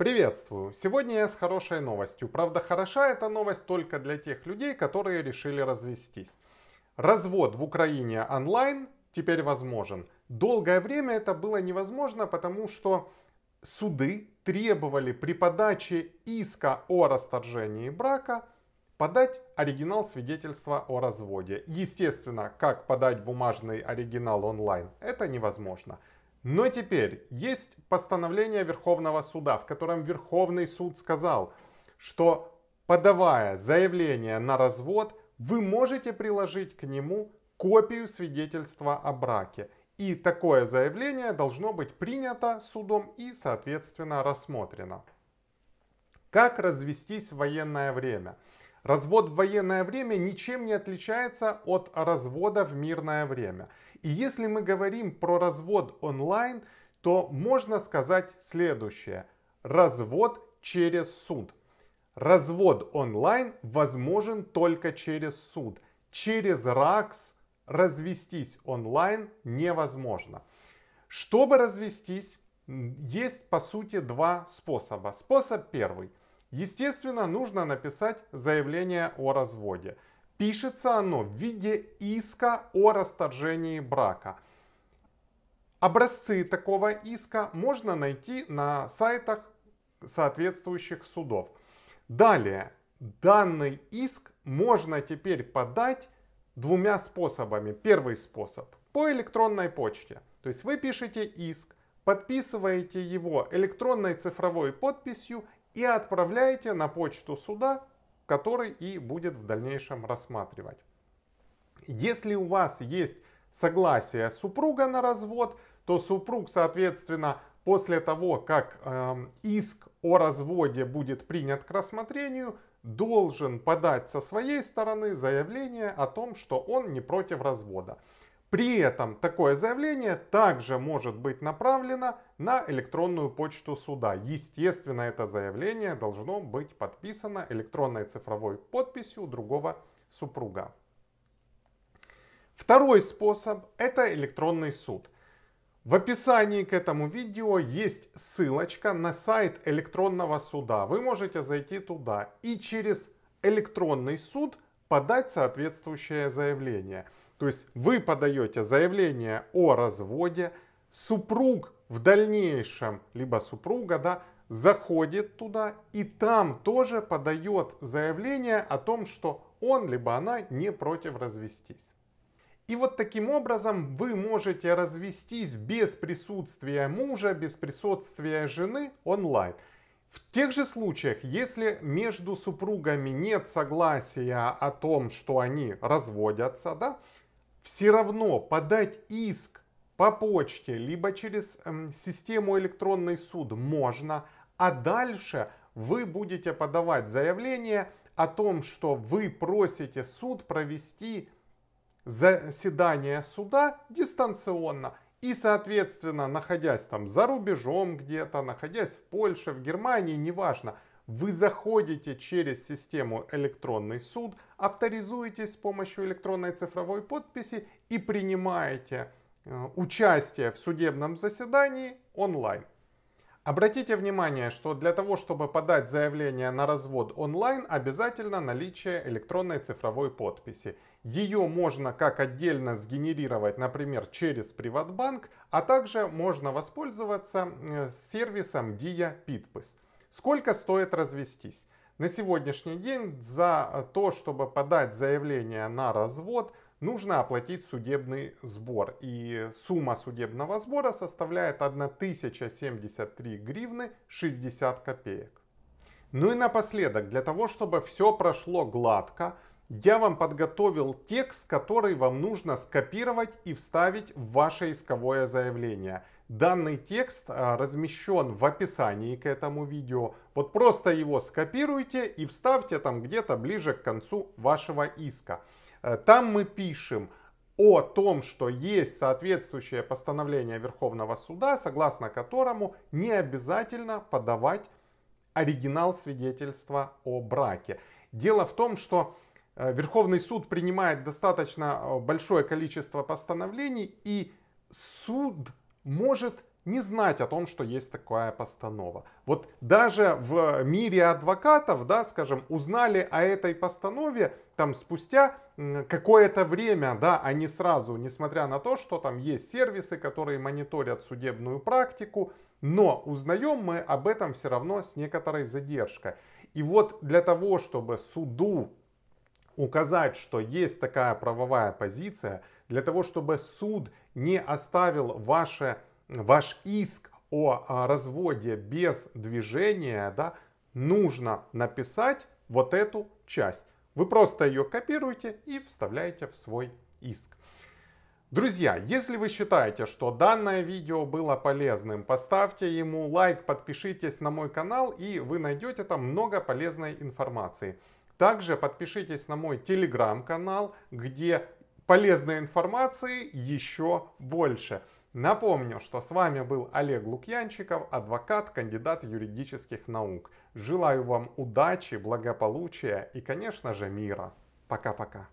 Приветствую! Сегодня я с хорошей новостью. Правда, хороша эта новость только для тех людей, которые решили развестись. Развод в Украине онлайн теперь возможен. Долгое время это было невозможно, потому что суды требовали при подаче иска о расторжении брака подать оригинал свидетельства о разводе. Естественно, как подать бумажный оригинал онлайн, это невозможно. Но теперь есть постановление Верховного суда, в котором Верховный суд сказал, что подавая заявление на развод, вы можете приложить к нему копию свидетельства о браке. И такое заявление должно быть принято судом и, соответственно, рассмотрено. Как развестись в военное время? Развод в военное время ничем не отличается от развода в мирное время. И если мы говорим про развод онлайн, то можно сказать следующее. Развод через суд. Развод онлайн возможен только через суд. Через РАКС развестись онлайн невозможно. Чтобы развестись, есть по сути два способа. Способ первый. Естественно, нужно написать заявление о разводе. Пишется оно в виде иска о расторжении брака. Образцы такого иска можно найти на сайтах соответствующих судов. Далее, данный иск можно теперь подать двумя способами. Первый способ – по электронной почте. То есть вы пишете иск, подписываете его электронной цифровой подписью и отправляете на почту суда, который и будет в дальнейшем рассматривать. Если у вас есть согласие супруга на развод, то супруг, соответственно, после того, как э, иск о разводе будет принят к рассмотрению, должен подать со своей стороны заявление о том, что он не против развода. При этом такое заявление также может быть направлено на электронную почту суда. Естественно, это заявление должно быть подписано электронной цифровой подписью другого супруга. Второй способ – это электронный суд. В описании к этому видео есть ссылочка на сайт электронного суда. Вы можете зайти туда и через электронный суд подать соответствующее заявление – то есть вы подаете заявление о разводе, супруг в дальнейшем, либо супруга, да, заходит туда и там тоже подает заявление о том, что он либо она не против развестись. И вот таким образом вы можете развестись без присутствия мужа, без присутствия жены онлайн. В тех же случаях, если между супругами нет согласия о том, что они разводятся, да, все равно подать иск по почте, либо через э, систему электронный суд можно, а дальше вы будете подавать заявление о том, что вы просите суд провести заседание суда дистанционно. И, соответственно, находясь там за рубежом где-то, находясь в Польше, в Германии, неважно – вы заходите через систему электронный суд, авторизуетесь с помощью электронной цифровой подписи и принимаете э, участие в судебном заседании онлайн. Обратите внимание, что для того, чтобы подать заявление на развод онлайн, обязательно наличие электронной цифровой подписи. Ее можно как отдельно сгенерировать, например, через Приватбанк, а также можно воспользоваться э, сервисом Dia Pitpis. Сколько стоит развестись? На сегодняшний день за то, чтобы подать заявление на развод, нужно оплатить судебный сбор. И сумма судебного сбора составляет 1073 гривны 60 копеек. Ну и напоследок, для того, чтобы все прошло гладко, я вам подготовил текст, который вам нужно скопировать и вставить в ваше исковое заявление – Данный текст а, размещен в описании к этому видео. Вот просто его скопируйте и вставьте там где-то ближе к концу вашего иска. Э, там мы пишем о том, что есть соответствующее постановление Верховного суда, согласно которому не обязательно подавать оригинал свидетельства о браке. Дело в том, что э, Верховный суд принимает достаточно э, большое количество постановлений, и суд может не знать о том, что есть такая постанова. Вот даже в мире адвокатов, да, скажем, узнали о этой постанове там спустя какое-то время, да, а не сразу, несмотря на то, что там есть сервисы, которые мониторят судебную практику, но узнаем мы об этом все равно с некоторой задержкой. И вот для того, чтобы суду указать, что есть такая правовая позиция, для того, чтобы суд не оставил ваше, ваш иск о а, разводе без движения, да, нужно написать вот эту часть. Вы просто ее копируете и вставляете в свой иск. Друзья, если вы считаете, что данное видео было полезным, поставьте ему лайк, подпишитесь на мой канал и вы найдете там много полезной информации. Также подпишитесь на мой телеграм-канал, где полезной информации еще больше. Напомню, что с вами был Олег Лукьянчиков, адвокат, кандидат юридических наук. Желаю вам удачи, благополучия и, конечно же, мира. Пока-пока.